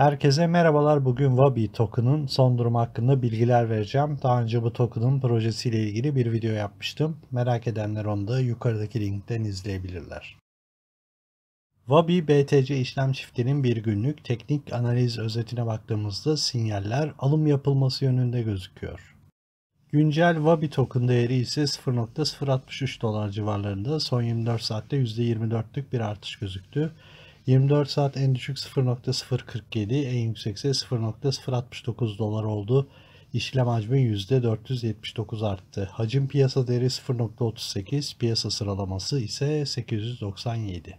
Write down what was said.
Herkese merhabalar. Bugün Wabi token'ın son durumu hakkında bilgiler vereceğim. Daha önce bu token'ın projesiyle ilgili bir video yapmıştım. Merak edenler onu da yukarıdaki linkten izleyebilirler. Wabi BTC işlem çiftinin bir günlük teknik analiz özetine baktığımızda sinyaller alım yapılması yönünde gözüküyor. Güncel Wabi token değeri ise 0.063 dolar civarlarında son 24 saatte %24'lük bir artış gözüktü. 24 saat en düşük 0.047, en yüksek ise 0.069 dolar oldu. İşlem hacmi %479 arttı. Hacim piyasa değeri 0.38, piyasa sıralaması ise 897.